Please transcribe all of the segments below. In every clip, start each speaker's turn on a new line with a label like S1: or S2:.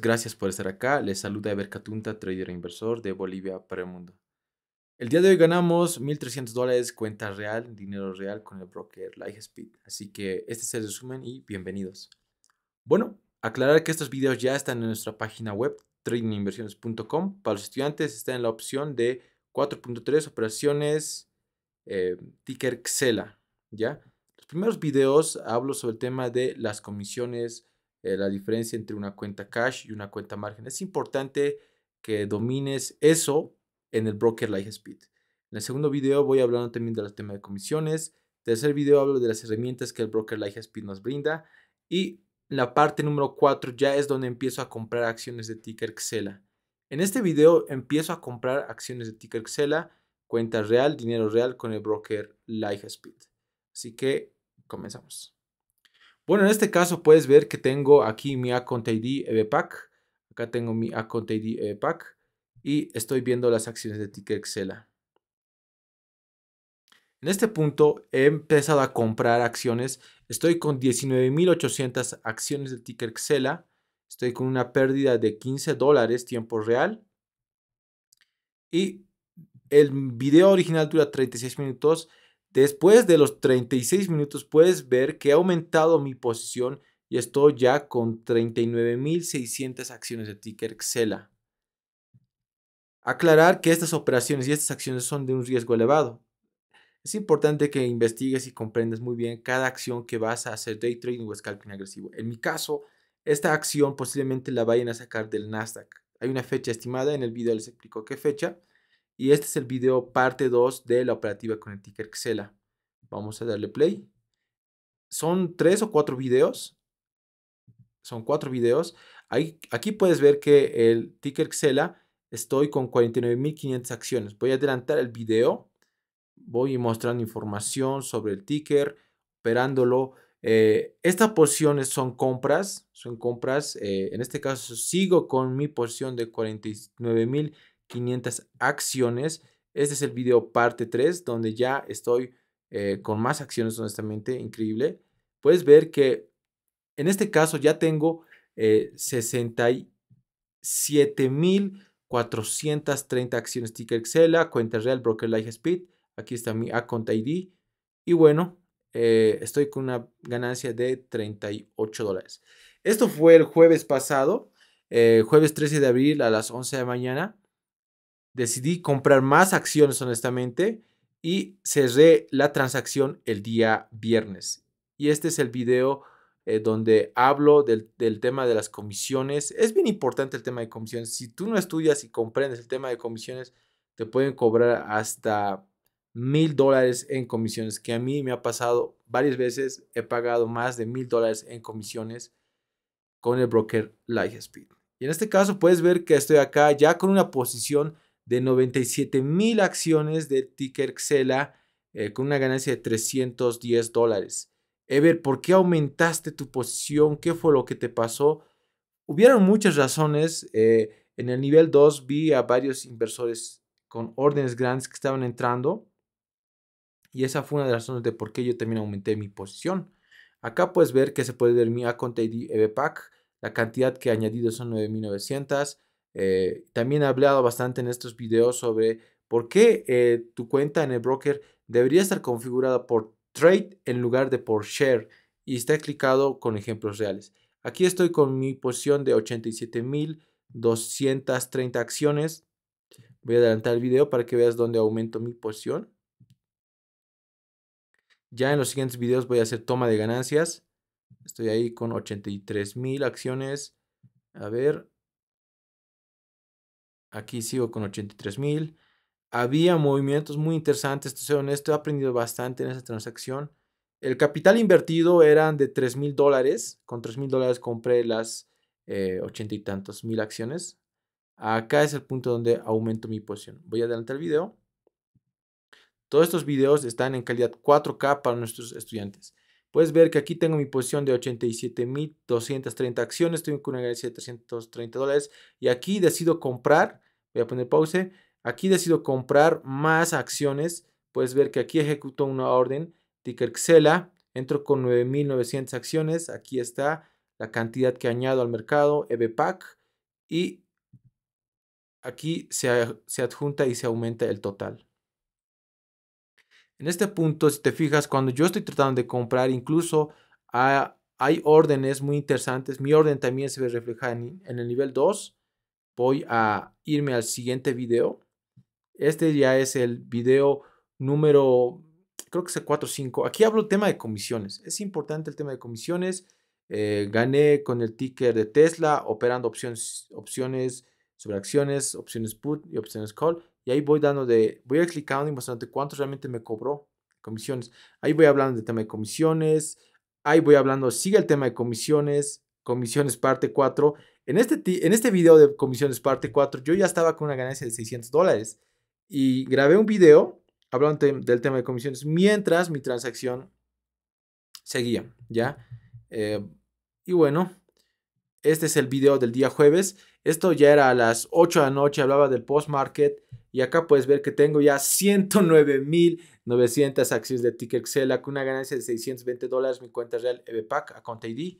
S1: Gracias por estar acá. Les saluda Ever trader e inversor de Bolivia para el mundo. El día de hoy ganamos 1.300 dólares cuenta real, dinero real con el broker Lightspeed. Así que este es el resumen y bienvenidos. Bueno, aclarar que estos videos ya están en nuestra página web tradinginversiones.com. Para los estudiantes está en la opción de 4.3 operaciones eh, ticker Xela. ¿ya? Los primeros videos hablo sobre el tema de las comisiones eh, la diferencia entre una cuenta cash y una cuenta margen. Es importante que domines eso en el broker speed En el segundo video voy a hablando también del tema de comisiones. el Tercer video hablo de las herramientas que el broker Lightspeed nos brinda. Y la parte número cuatro ya es donde empiezo a comprar acciones de ticker Xela. En este video empiezo a comprar acciones de ticker Xela, cuenta real, dinero real con el broker speed Así que comenzamos. Bueno, en este caso puedes ver que tengo aquí mi account ID EBPAC. Eh, Acá tengo mi account ID EBPAC eh, y estoy viendo las acciones de ticker Excela. En este punto he empezado a comprar acciones. Estoy con 19.800 acciones de ticker Excela, Estoy con una pérdida de 15 dólares tiempo real. Y el video original dura 36 minutos. Después de los 36 minutos puedes ver que ha aumentado mi posición y estoy ya con 39.600 acciones de ticker Xela. Aclarar que estas operaciones y estas acciones son de un riesgo elevado. Es importante que investigues y comprendas muy bien cada acción que vas a hacer day trading o scalping agresivo. En mi caso, esta acción posiblemente la vayan a sacar del Nasdaq. Hay una fecha estimada, en el video les explico qué fecha. Y este es el video parte 2 de la operativa con el ticker Xela. Vamos a darle play. Son tres o cuatro videos. Son cuatro videos. aquí puedes ver que el ticker Xela estoy con 49.500 acciones. Voy a adelantar el video. Voy mostrando información sobre el ticker, operándolo. Eh, estas porciones son compras, son compras. Eh, en este caso sigo con mi porción de 49.000 500 acciones. Este es el video parte 3, donde ya estoy eh, con más acciones, honestamente, increíble. Puedes ver que en este caso ya tengo 67.430 eh, acciones ticker Excel, cuenta real, broker Life Speed. Aquí está mi account ID. Y bueno, eh, estoy con una ganancia de 38 dólares. Esto fue el jueves pasado, jueves 13 de abril a las 11 de la mañana. Decidí comprar más acciones honestamente y cerré la transacción el día viernes. Y este es el video eh, donde hablo del, tema de las comisiones. Es bien importante el tema de comisiones. Si tú no estudias y comprendes el tema de comisiones, te pueden cobrar hasta mil dólares en comisiones, que a mí me ha pasado varias veces. He pagado más de mil dólares en comisiones con el broker Lightspeed. Y en este caso puedes ver que estoy acá ya con una posición de 97 mil acciones de Ticker Xela eh, con una ganancia de 310 dólares. Ever, ¿por qué aumentaste tu posición? ¿Qué fue lo que te pasó? Hubieron muchas razones. Eh, en el nivel 2 vi a varios inversores con órdenes grandes que estaban entrando. Y esa fue una de las razones de por qué yo también aumenté mi posición. Acá puedes ver que se puede ver mi account ID ebpac. La cantidad que he añadido son 9.900. Eh, también he hablado bastante en estos videos sobre por qué eh, tu cuenta en el broker debería estar configurada por trade en lugar de por share y está explicado con ejemplos reales. Aquí estoy con mi posición de 87.230 acciones. Voy a adelantar el video para que veas dónde aumento mi posición. Ya en los siguientes videos voy a hacer toma de ganancias. Estoy ahí con 83.000 acciones. A ver, Aquí sigo con 83 mil. Había movimientos muy interesantes, estoy honesto, he aprendido bastante en esa transacción. El capital invertido eran de 3 mil dólares. Con 3 mil dólares compré las eh, ochenta y tantos mil acciones. Acá es el punto donde aumento mi posición. Voy adelante adelantar el video. Todos estos videos están en calidad 4K para nuestros estudiantes. Puedes ver que aquí tengo mi posición de 87.230 acciones, estoy con una ganancia de 330 dólares y aquí decido comprar, voy a poner pause, aquí decido comprar más acciones, puedes ver que aquí ejecuto una orden, ticker Xela, entro con 9.900 acciones, aquí está la cantidad que añado al mercado, EBPAC y aquí se adjunta y se aumenta el total. En este punto, si te fijas, cuando yo estoy tratando de comprar, incluso ah, hay órdenes muy interesantes. Mi orden también se ve reflejada en, el nivel 2. Voy a irme al siguiente video. Este ya es el video número, creo que es el 5. Aquí hablo tema de comisiones. Es importante el tema de comisiones. Eh, gané con el ticker de Tesla operando opciones, opciones sobre acciones, opciones put y opciones call. Y ahí voy dando de, voy a y cuánto realmente me cobró comisiones. Ahí voy hablando del tema de comisiones. Ahí voy hablando, sigue el tema de comisiones, comisiones parte 4. En este, en este video de comisiones parte 4, yo ya estaba con una ganancia de 600 dólares y grabé un video hablando del tema de comisiones mientras mi transacción seguía, ¿ya? Eh, y bueno, este es el video del día jueves. Esto ya era a las 8 de la noche, hablaba del post-market y acá puedes ver que tengo ya 109.900 acciones de excel con una ganancia de 620 dólares mi cuenta real EBPAC a conta ID.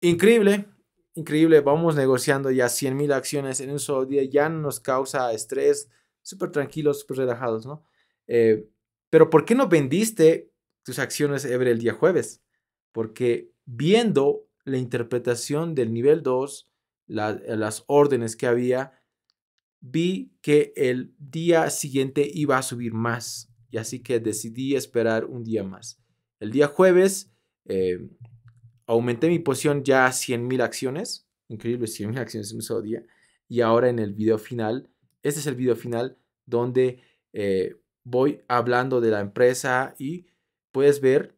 S1: Increíble, increíble, vamos negociando ya 100.000 acciones en un solo día, ya no nos causa estrés, súper tranquilos, súper relajados, ¿no? Eh, pero ¿por qué no vendiste tus acciones Ebre el día jueves? Porque viendo la interpretación del nivel 2, eh, las órdenes que había, vi que el día siguiente iba a subir más y así que decidí esperar un día más. El día jueves eh, aumenté mi posición ya a 100.000 acciones, increíble, 100.000 acciones en un solo día. Y ahora en el video final, este es el video final donde eh, voy hablando de la empresa y puedes ver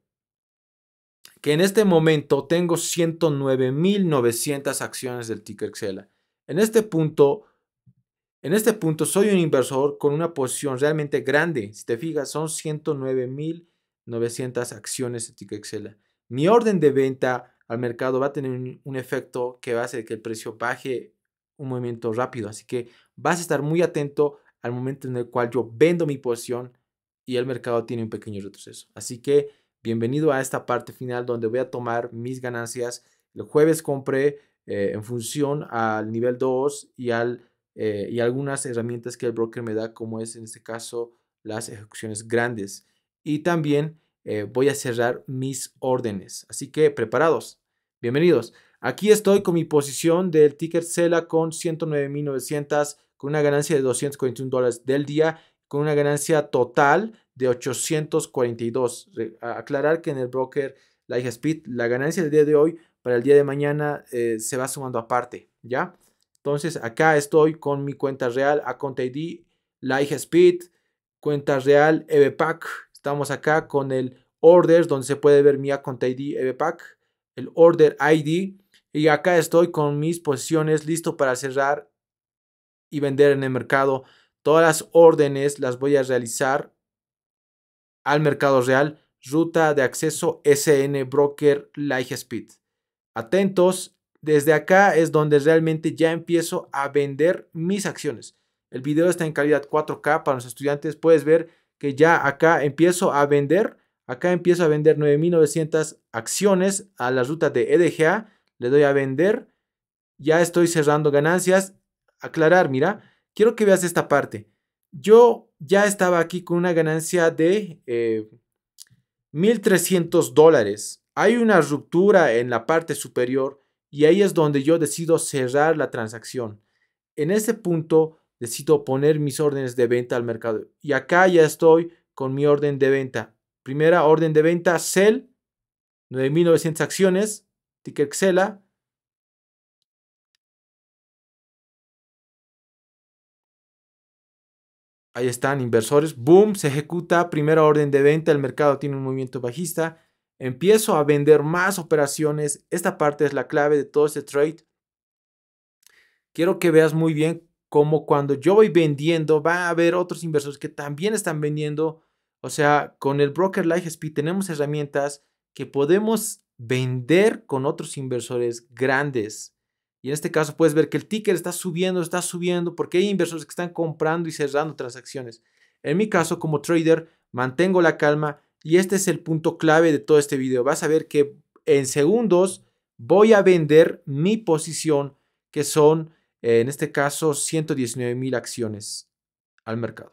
S1: que en este momento tengo 109.900 acciones del ticker Xela. En este punto, en este punto soy un inversor con una posición realmente grande. Si te fijas, son 109.900 acciones del ticker Xela. Mi orden de venta al mercado va a tener un, efecto que va a hacer que el precio baje un movimiento rápido. Así que vas a estar muy atento al momento en el cual yo vendo mi posición y el mercado tiene un pequeño retroceso. Así que bienvenido a esta parte final donde voy a tomar mis ganancias. El jueves compré eh, en función al nivel 2 y, al, eh, y algunas herramientas que el broker me da, como es en este caso las ejecuciones grandes. Y también eh, voy a cerrar mis órdenes. Así que preparados, bienvenidos. Aquí estoy con mi posición del ticker Sela con 109.900, con una ganancia de 241 dólares del día, con una ganancia total de 842. Aclarar que en el broker Light Speed la ganancia del día de hoy para el día de mañana eh, se va sumando aparte, ¿ya? Entonces acá estoy con mi cuenta real, Account ID, Light Speed, cuenta real, EBPAC. Estamos acá con el order donde se puede ver mi Account ID, EBPAC, el Order ID. Y acá estoy con mis posiciones listo para cerrar y vender en el mercado. Todas las órdenes las voy a realizar al mercado real, ruta de acceso SN Broker Speed. Atentos, desde acá es donde realmente ya empiezo a vender mis acciones. El video está en calidad 4K para los estudiantes. Puedes ver que ya acá empiezo a vender. Acá empiezo a vender 9.900 acciones a la ruta de EDGA. Le doy a vender. Ya estoy cerrando ganancias. Aclarar, mira, quiero que veas esta parte yo ya estaba aquí con una ganancia de 1.300 eh, dólares. Hay una ruptura en la parte superior y ahí es donde yo decido cerrar la transacción. En ese punto decido poner mis órdenes de venta al mercado. Y acá ya estoy con mi orden de venta. Primera orden de venta, sell, 9.900 acciones, TICKET XELA, Ahí están, inversores. Boom, se ejecuta primera orden de venta. El mercado tiene un movimiento bajista. Empiezo a vender más operaciones. Esta parte es la clave de todo este trade. Quiero que veas muy bien cómo cuando yo voy vendiendo, va a haber otros inversores que también están vendiendo. O sea, con el broker LifeSpeed tenemos herramientas que podemos vender con otros inversores grandes. Y en este caso puedes ver que el ticker está subiendo, está subiendo, porque hay inversores que están comprando y cerrando transacciones. En mi caso, como trader, mantengo la calma y este es el punto clave de todo este video. Vas a ver que en segundos voy a vender mi posición, que son, eh, en este caso, 119 mil acciones al mercado.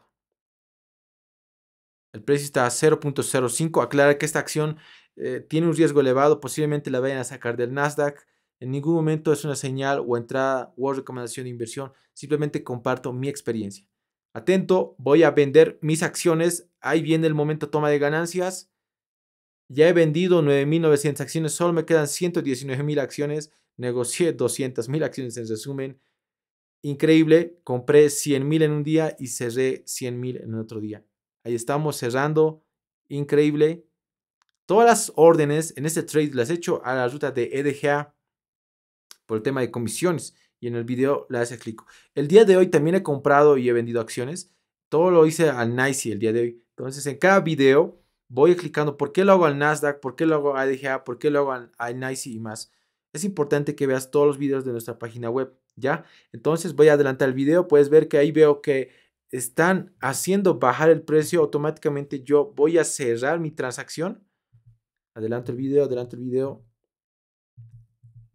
S1: El precio está a 0.05. Aclara que esta acción eh, tiene un riesgo elevado, posiblemente la vayan a sacar del Nasdaq. En ningún momento es una señal o entrada o recomendación de inversión, simplemente comparto mi experiencia. Atento, voy a vender mis acciones, ahí viene el momento toma de ganancias. Ya he vendido 9.900 acciones, solo me quedan 119.000 acciones, negocié 200.000 acciones en resumen. Increíble, compré 100.000 en un día y cerré 100.000 en otro día. Ahí estamos cerrando, increíble. Todas las órdenes en este trade las he hecho a la ruta de EDGA el tema de comisiones. Y en el video le hace clic. El día de hoy también he comprado y he vendido acciones. Todo lo hice al NICE el día de hoy. Entonces en cada video voy explicando por qué lo hago al Nasdaq, por qué lo hago a ADGA, por qué lo hago al NICE y más. Es importante que veas todos los videos de nuestra página web, ¿ya? Entonces voy a adelantar el video. Puedes ver que ahí veo que están haciendo bajar el precio, automáticamente yo voy a cerrar mi transacción. Adelanto el video, adelanto el video.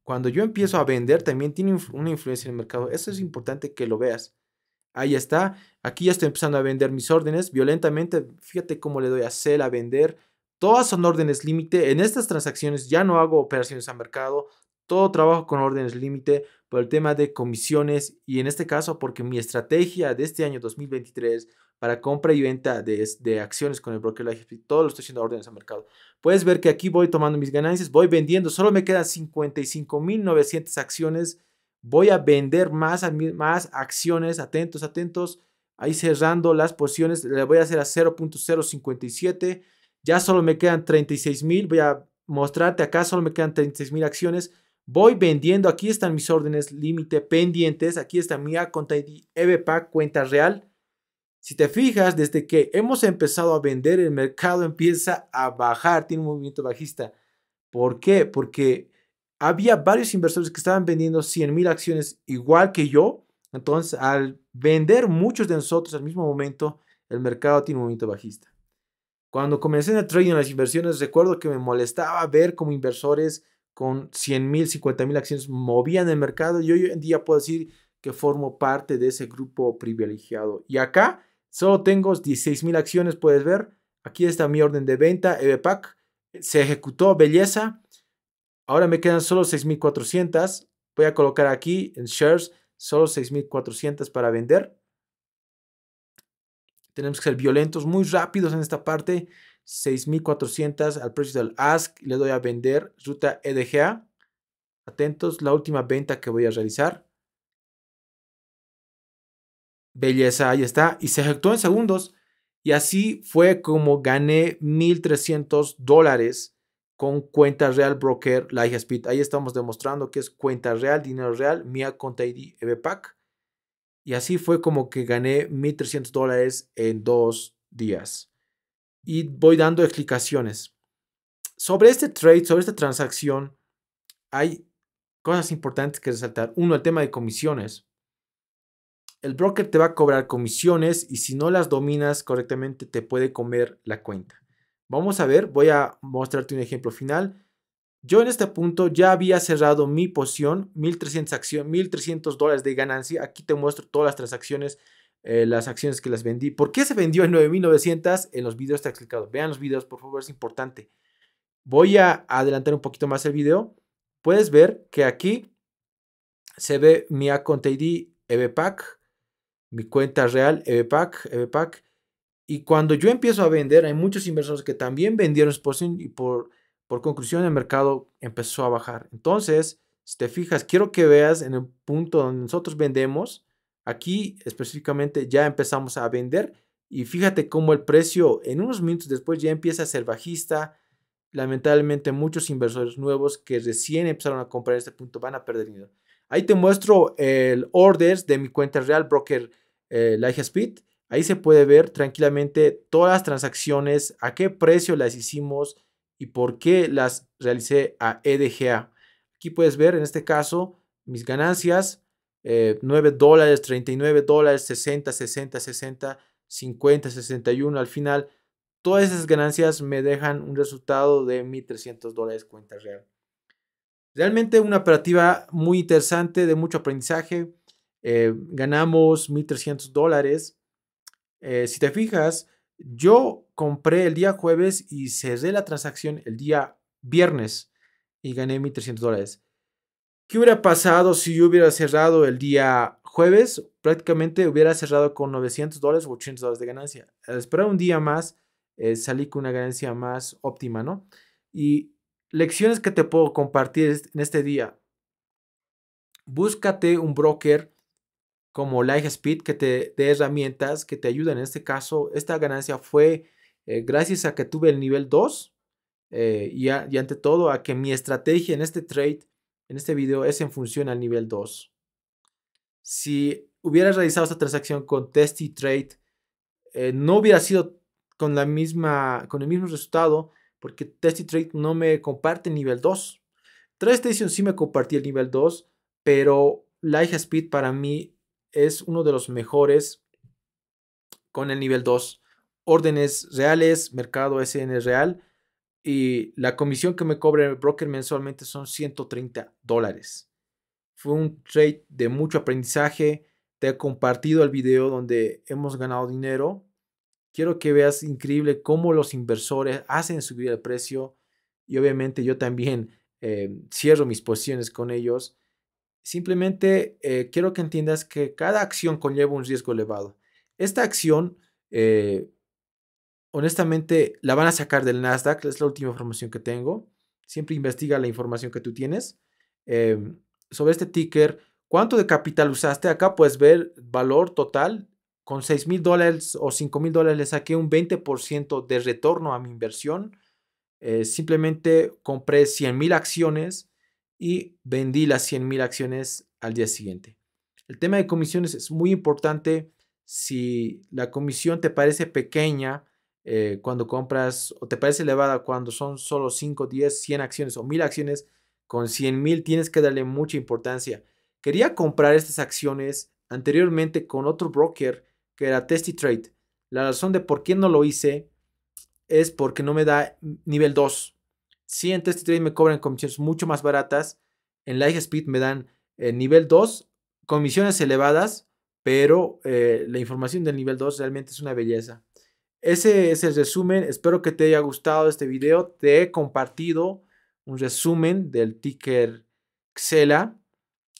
S1: Cuando yo empiezo a vender, también tiene una influencia en el mercado. Eso es importante que lo veas. Ahí está. Aquí ya estoy empezando a vender mis órdenes violentamente. Fíjate cómo le doy a sell a vender. Todas son órdenes límite. En estas transacciones ya no hago operaciones a mercado. Todo trabajo con órdenes límite por el tema de comisiones y en este caso porque mi estrategia de este año 2023 para compra y venta de, acciones con el broker Life. Todo lo estoy haciendo a órdenes al mercado. Puedes ver que aquí voy tomando mis ganancias, voy vendiendo. Solo me quedan 55.900 acciones. Voy a vender más, más acciones. Atentos, atentos. Ahí cerrando las posiciones. Le voy a hacer a 0.057. Ya solo me quedan 36.000. Voy a mostrarte acá. Solo me quedan 36.000 acciones. Voy vendiendo. Aquí están mis órdenes límite pendientes. Aquí está mi cuenta ID, EBPAC, cuenta real si te fijas, desde que hemos empezado a vender, el mercado empieza a bajar, tiene un movimiento bajista. ¿Por qué? Porque había varios inversores que estaban vendiendo 100 mil acciones igual que yo. Entonces, al vender muchos de nosotros al mismo momento, el mercado tiene un movimiento bajista. Cuando comencé en el trading en las inversiones, recuerdo que me molestaba ver como inversores con 100 mil, 50 mil acciones movían el mercado y hoy en día puedo decir que formo parte de ese grupo privilegiado. Y acá Solo tengo 16.000 acciones, puedes ver. Aquí está mi orden de venta, EBPAC. Eh, Se ejecutó, belleza. Ahora me quedan solo 6.400. Voy a colocar aquí en shares solo 6.400 para vender. Tenemos que ser violentos, muy rápidos en esta parte. 6.400 al precio del ask. Le doy a vender ruta EDGA. Atentos, la última venta que voy a realizar. Belleza, ahí está. Y se ejecutó en segundos. Y así fue como gané 1.300 dólares con cuenta real broker LightSpeed. Ahí estamos demostrando que es cuenta real, dinero real, mía conta ID EBPAC. Y así fue como que gané 1.300 dólares en dos días. Y voy dando explicaciones. Sobre este trade, sobre esta transacción, hay cosas importantes que resaltar. Uno, el tema de comisiones el broker te va a cobrar comisiones y si no las dominas correctamente te puede comer la cuenta. Vamos a ver, voy a mostrarte un ejemplo final. Yo en este punto ya había cerrado mi poción, 1300, dólares de ganancia. Aquí te muestro todas las transacciones, eh, las acciones que las vendí. ¿Por qué se vendió en 9900? En los videos te he explicado. Vean los videos, por favor, es importante. Voy a adelantar un poquito más el video. Puedes ver que aquí se ve mi account ID EBPAC mi cuenta real, EBPAC, EBPAC. Y cuando yo empiezo a vender, hay muchos inversores que también vendieron Spotting y por, por conclusión el mercado empezó a bajar. Entonces, si te fijas, quiero que veas en el punto donde nosotros vendemos, aquí específicamente ya empezamos a vender y fíjate cómo el precio en unos minutos después ya empieza a ser bajista. Lamentablemente muchos inversores nuevos que recién empezaron a comprar este punto van a perder dinero. Ahí te muestro el orders de mi cuenta real broker eh, Lightspeed. Ahí se puede ver tranquilamente todas las transacciones, a qué precio las hicimos y por qué las realicé a EDGA. Aquí puedes ver en este caso mis ganancias, 9 eh, dólares, 39 dólares, 60, 60, 60, 50, 61 al final. Todas esas ganancias me dejan un resultado de 1.300 dólares cuenta real. Realmente una operativa muy interesante, de mucho aprendizaje. Eh, ganamos 1.300 dólares. Eh, si te fijas, yo compré el día jueves y cerré la transacción el día viernes y gané 1.300 dólares. ¿Qué hubiera pasado si yo hubiera cerrado el día jueves? Prácticamente hubiera cerrado con 900 dólares o 800 dólares de ganancia. Al esperar un día más, eh, salí con una ganancia más óptima, ¿no? Y lecciones que te puedo compartir en este día. Búscate un broker como Speed que te dé herramientas que te ayuden. En este caso, esta ganancia fue eh, gracias a que tuve el nivel 2 eh, y, ante todo a que mi estrategia en este trade, en este video, es en función al nivel 2. Si hubieras realizado esta transacción con Testy Trade, eh, no hubiera sido con, la misma, con el mismo resultado, porque Test Trade no me comparte nivel 2. TradeStation sí me compartí el nivel 2, pero LightSpeed Speed para mí es uno de los mejores con el nivel 2. Órdenes reales, mercado SN real y la comisión que me cobra el broker mensualmente son 130 dólares. Fue un trade de mucho aprendizaje. Te he compartido el video donde hemos ganado dinero Quiero que veas increíble cómo los inversores hacen subir el precio y obviamente yo también eh, cierro mis posiciones con ellos. Simplemente eh, quiero que entiendas que cada acción conlleva un riesgo elevado. Esta acción, eh, honestamente, la van a sacar del Nasdaq, es la última información que tengo. Siempre investiga la información que tú tienes. sobre este ticker, ¿cuánto de capital usaste? Acá puedes ver valor total con 6 mil dólares o 5 mil dólares le saqué un 20% de retorno a mi inversión. Eh, simplemente compré 100 mil acciones y vendí las 100 mil acciones al día siguiente. El tema de comisiones es muy importante. Si la comisión te parece pequeña eh, cuando compras o te parece elevada cuando son solo 5, 10, 100 acciones o 1000 acciones, con 100 mil tienes que darle mucha importancia. Quería comprar estas acciones anteriormente con otro broker que era Testy Trade. La razón de por qué no lo hice es porque no me da nivel 2. Si en Testy Trade me cobran comisiones mucho más baratas, en LiveSpeed me dan eh, nivel 2, comisiones elevadas, pero eh, la información del nivel 2 realmente es una belleza. Ese es el resumen, espero que te haya gustado este video, te he compartido un resumen del ticker Xela.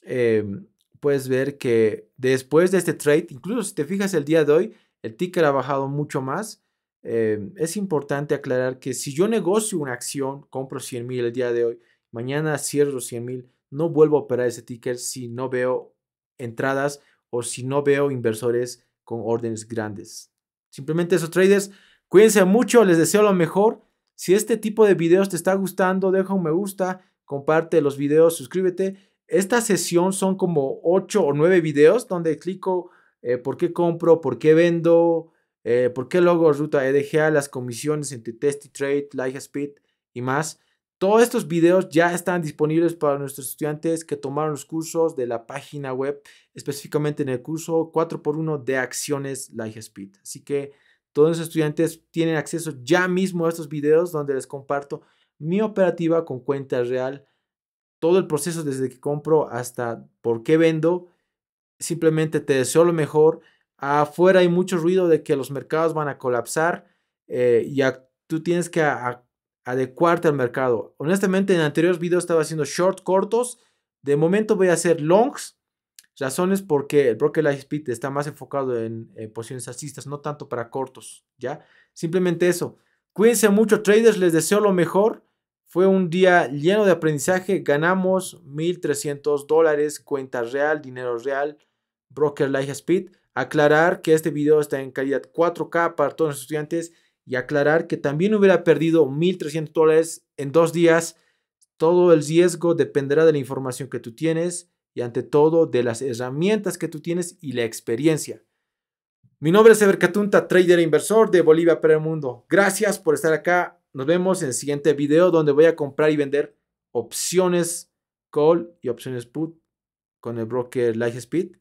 S1: Em, puedes ver que después de este trade, incluso si te fijas el día de hoy, el ticker ha bajado mucho más. Eh, es importante aclarar que si yo negocio una acción, compro 100 mil el día de hoy, mañana cierro 100 mil, no vuelvo a operar ese ticker si no veo entradas o si no veo inversores con órdenes grandes. Simplemente esos traders, cuídense mucho, les deseo lo mejor. Si este tipo de videos te está gustando, deja un me gusta, comparte los videos, suscríbete esta sesión son como 8 o 9 videos donde explico eh, por qué compro, por qué vendo, eh, por qué logo ruta EDGA, las comisiones entre Test y Trade, speed y más. Todos estos videos ya están disponibles para nuestros estudiantes que tomaron los cursos de la página web, específicamente en el curso 4x1 de acciones speed Así que todos los estudiantes tienen acceso ya mismo a estos videos donde les comparto mi operativa con cuenta real todo el proceso desde que compro hasta por qué vendo. Simplemente te deseo lo mejor. Afuera hay mucho ruido de que los mercados van a colapsar eh, y tú tienes que adecuarte al mercado. Honestamente, en anteriores videos estaba haciendo short cortos. De momento voy a hacer longs. Razones porque el broker life speed está más enfocado en posiciones asistas no tanto para cortos, ¿ya? Simplemente eso. Cuídense mucho, traders. Les deseo lo mejor. Fue un día lleno de aprendizaje, ganamos 1.300 dólares, cuenta real, dinero real, broker Life Speed. Aclarar que este video está en calidad 4K para todos los estudiantes y aclarar que también hubiera perdido 1.300 dólares en dos días. Todo el riesgo dependerá de la información que tú tienes y ante todo de las herramientas que tú tienes y la experiencia. Mi nombre es Evercatunta trader e inversor de Bolivia para el mundo. Gracias por estar acá nos vemos en el siguiente video donde voy a comprar y vender opciones call y opciones put con el broker Lightspeed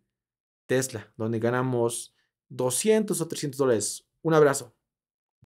S1: Tesla, donde ganamos 200 o 300 dólares. Un abrazo.